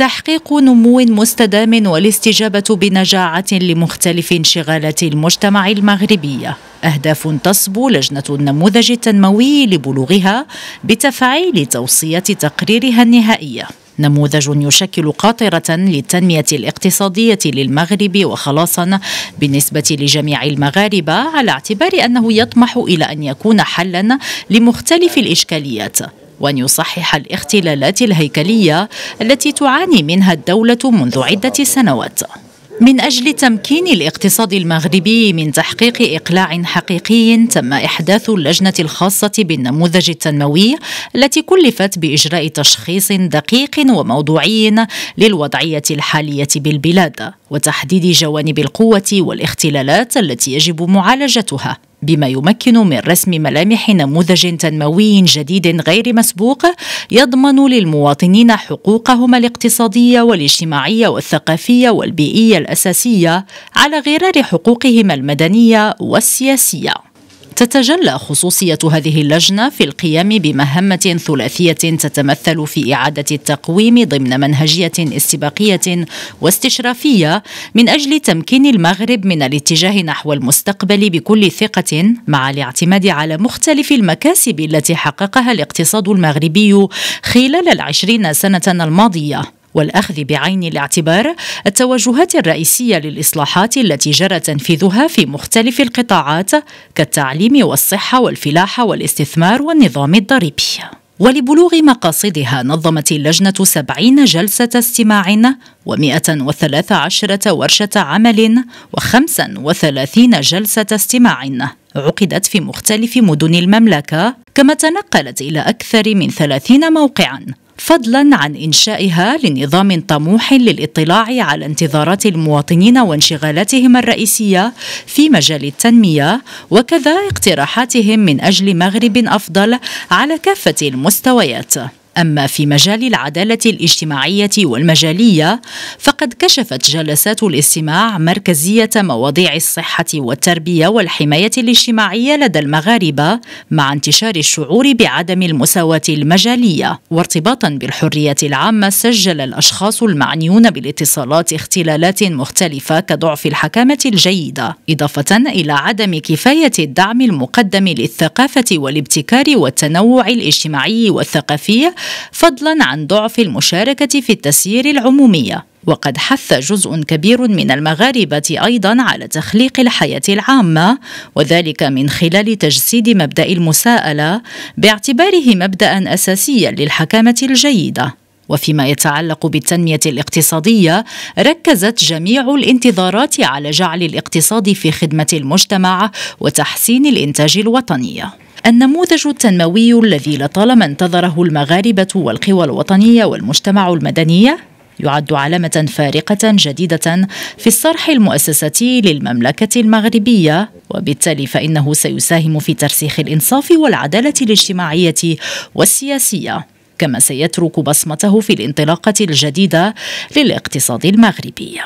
تحقيق نمو مستدام والاستجابة بنجاعة لمختلف انشغالات المجتمع المغربية أهداف تصبو لجنة النموذج التنموي لبلوغها بتفعيل توصيات تقريرها النهائية نموذج يشكل قاطرة للتنمية الاقتصادية للمغرب وخلاصا بالنسبة لجميع المغاربة على اعتبار أنه يطمح إلى أن يكون حلا لمختلف الإشكاليات وأن يصحح الاختلالات الهيكلية التي تعاني منها الدولة منذ عدة سنوات من أجل تمكين الاقتصاد المغربي من تحقيق إقلاع حقيقي تم إحداث اللجنة الخاصة بالنموذج التنموي التي كلفت بإجراء تشخيص دقيق وموضوعي للوضعية الحالية بالبلاد وتحديد جوانب القوة والاختلالات التي يجب معالجتها بما يمكن من رسم ملامح نموذج تنموي جديد غير مسبوق يضمن للمواطنين حقوقهم الاقتصاديه والاجتماعيه والثقافيه والبيئيه الاساسيه على غرار حقوقهم المدنيه والسياسيه تتجلى خصوصية هذه اللجنة في القيام بمهمة ثلاثية تتمثل في إعادة التقويم ضمن منهجية استباقية واستشرافية من أجل تمكين المغرب من الاتجاه نحو المستقبل بكل ثقة مع الاعتماد على مختلف المكاسب التي حققها الاقتصاد المغربي خلال العشرين سنة الماضية والأخذ بعين الاعتبار التوجهات الرئيسية للإصلاحات التي جرى تنفيذها في مختلف القطاعات كالتعليم والصحة والفلاحة والاستثمار والنظام الضريبي ولبلوغ مقاصدها نظمت اللجنة سبعين جلسة استماع ومئة وثلاث عشرة ورشة عمل وخمسا وثلاثين جلسة استماع عقدت في مختلف مدن المملكة كما تنقلت إلى أكثر من 30 موقعاً فضلا عن انشائها لنظام طموح للاطلاع على انتظارات المواطنين وانشغالاتهم الرئيسيه في مجال التنميه وكذا اقتراحاتهم من اجل مغرب افضل على كافه المستويات أما في مجال العدالة الاجتماعية والمجالية فقد كشفت جلسات الاستماع مركزية مواضيع الصحة والتربية والحماية الاجتماعية لدى المغاربة مع انتشار الشعور بعدم المساواة المجالية وارتباطا بالحرية العامة سجل الأشخاص المعنيون بالاتصالات اختلالات مختلفة كضعف الحكامة الجيدة إضافة إلى عدم كفاية الدعم المقدم للثقافة والابتكار والتنوع الاجتماعي والثقافي فضلا عن ضعف المشاركة في التسيير العمومية وقد حث جزء كبير من المغاربة أيضا على تخليق الحياة العامة وذلك من خلال تجسيد مبدأ المساءلة باعتباره مبدأ أساسيا للحكامة الجيدة وفيما يتعلق بالتنمية الاقتصادية ركزت جميع الانتظارات على جعل الاقتصاد في خدمة المجتمع وتحسين الإنتاج الوطني النموذج التنموي الذي لطالما انتظره المغاربة والقوى الوطنية والمجتمع المدني يعد علامة فارقة جديدة في الصرح المؤسساتي للمملكة المغربية وبالتالي فإنه سيساهم في ترسيخ الإنصاف والعدالة الاجتماعية والسياسية كما سيترك بصمته في الانطلاقة الجديدة للاقتصاد المغربي